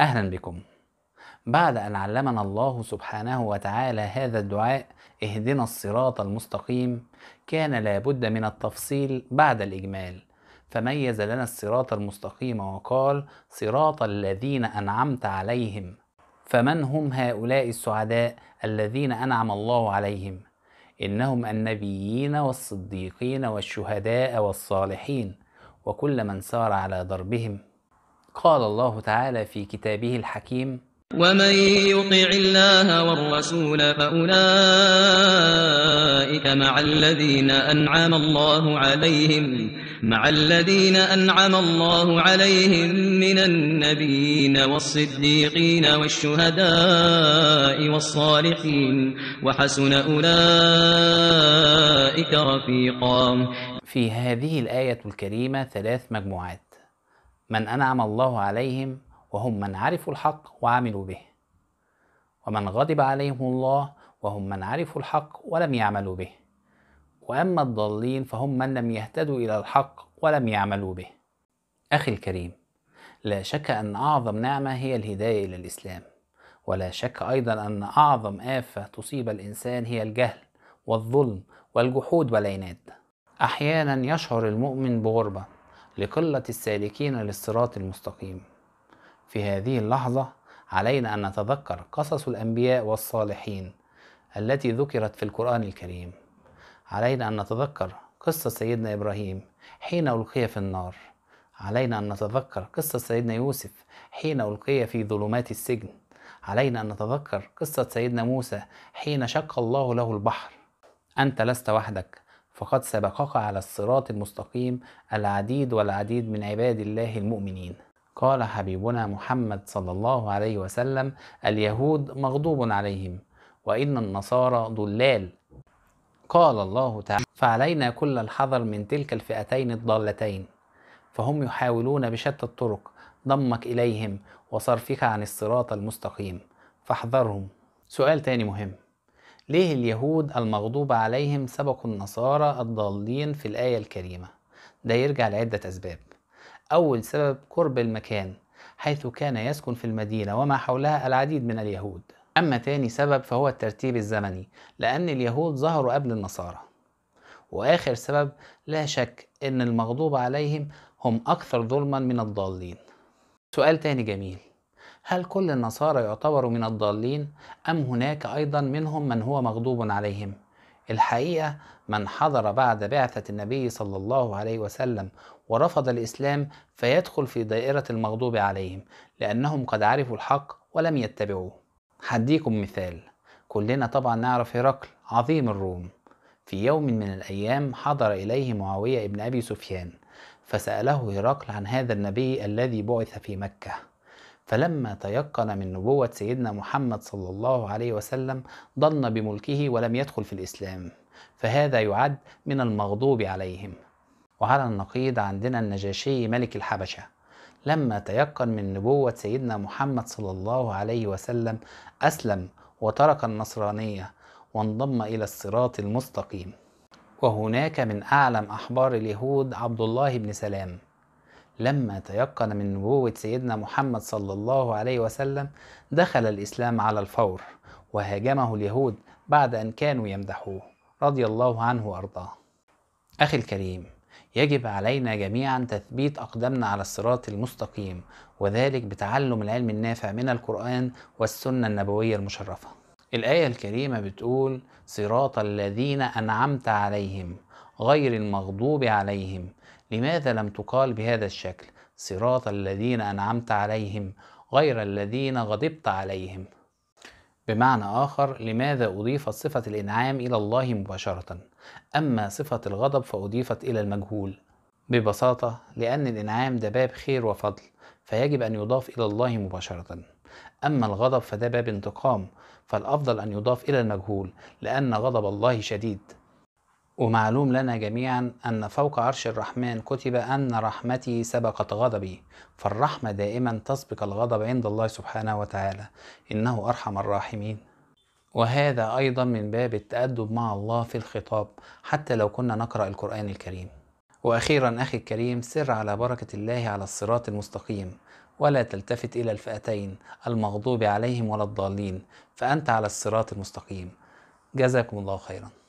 أهلا بكم بعد أن علمنا الله سبحانه وتعالى هذا الدعاء اهدنا الصراط المستقيم كان لابد من التفصيل بعد الإجمال فميز لنا الصراط المستقيم وقال صراط الذين أنعمت عليهم فمن هم هؤلاء السعداء الذين أنعم الله عليهم إنهم النبيين والصديقين والشهداء والصالحين وكل من سار على دربهم قال الله تعالى في كتابه الحكيم ومن يطع الله والرسول فاولئك مع الذين انعم الله عليهم مع الذين انعم الله عليهم من النبيين والصديقين والشهداء والصالحين وحسن اولئك رفيقا في هذه الايه الكريمه ثلاث مجموعات من أنعم الله عليهم وهم من عرفوا الحق وعملوا به ومن غضب عليهم الله وهم من عرفوا الحق ولم يعملوا به وأما الضالين فهم من لم يهتدوا إلى الحق ولم يعملوا به أخي الكريم لا شك أن أعظم نعمة هي الهداية إلى الإسلام ولا شك أيضا أن أعظم آفة تصيب الإنسان هي الجهل والظلم والجحود والعناد أحيانا يشعر المؤمن بغربة لقلة السالكين للصراط المستقيم في هذه اللحظة علينا أن نتذكر قصص الأنبياء والصالحين التي ذكرت في القرآن الكريم علينا أن نتذكر قصة سيدنا إبراهيم حين ألقي في النار علينا أن نتذكر قصة سيدنا يوسف حين ألقي في ظلمات السجن علينا أن نتذكر قصة سيدنا موسى حين شق الله له البحر أنت لست وحدك فقد سبقك على الصراط المستقيم العديد والعديد من عباد الله المؤمنين قال حبيبنا محمد صلى الله عليه وسلم اليهود مغضوب عليهم وإن النصارى ضلال قال الله تعالى فعلينا كل الحذر من تلك الفئتين الضالتين فهم يحاولون بشتى الطرق ضمك إليهم وصرفك عن الصراط المستقيم فاحذرهم سؤال تاني مهم ليه اليهود المغضوب عليهم سبقوا النصارى الضالين في الآية الكريمة ده يرجع لعدة أسباب أول سبب قرب المكان حيث كان يسكن في المدينة وما حولها العديد من اليهود أما تاني سبب فهو الترتيب الزمني لأن اليهود ظهروا قبل النصارى وآخر سبب لا شك أن المغضوب عليهم هم أكثر ظلما من الضالين سؤال تاني جميل هل كل النصارى يعتبروا من الضالين أم هناك أيضا منهم من هو مغضوب عليهم؟ الحقيقة من حضر بعد بعثة النبي صلى الله عليه وسلم ورفض الإسلام فيدخل في دائرة المغضوب عليهم لأنهم قد عرفوا الحق ولم يتبعوه هديكم مثال كلنا طبعا نعرف هرقل عظيم الروم في يوم من الأيام حضر إليه معاوية ابن أبي سفيان فسأله هرقل عن هذا النبي الذي بعث في مكة فلما تيقن من نبوة سيدنا محمد صلى الله عليه وسلم ضن بملكه ولم يدخل في الإسلام فهذا يعد من المغضوب عليهم وعلى النقيض عندنا النجاشي ملك الحبشة لما تيقن من نبوة سيدنا محمد صلى الله عليه وسلم أسلم وترك النصرانية وانضم إلى الصراط المستقيم وهناك من أعلم أحبار اليهود عبد الله بن سلام لما تيقن من نبوة سيدنا محمد صلى الله عليه وسلم دخل الإسلام على الفور وهاجمه اليهود بعد أن كانوا يمدحوه رضي الله عنه وأرضاه أخي الكريم يجب علينا جميعا تثبيت أقدامنا على الصراط المستقيم وذلك بتعلم العلم النافع من القرآن والسنة النبوية المشرفة الآية الكريمة بتقول صراط الذين أنعمت عليهم غير المغضوب عليهم لماذا لم تقال بهذا الشكل صراط الذين أنعمت عليهم غير الذين غضبت عليهم بمعنى آخر لماذا أضيفت صفة الإنعام إلى الله مباشرة أما صفة الغضب فأضيفت إلى المجهول ببساطة لأن الإنعام ده باب خير وفضل فيجب أن يضاف إلى الله مباشرة أما الغضب فده باب انتقام فالأفضل أن يضاف إلى المجهول لأن غضب الله شديد ومعلوم لنا جميعا أن فوق عرش الرحمن كتب أن رحمتي سبقت غضبي فالرحمة دائما تسبق الغضب عند الله سبحانه وتعالى إنه أرحم الراحمين وهذا أيضا من باب التأدب مع الله في الخطاب حتى لو كنا نقرأ القرآن الكريم وأخيرا أخي الكريم سر على بركة الله على الصراط المستقيم ولا تلتفت إلى الفئتين المغضوب عليهم ولا الضالين فأنت على الصراط المستقيم جزاكم الله خيرا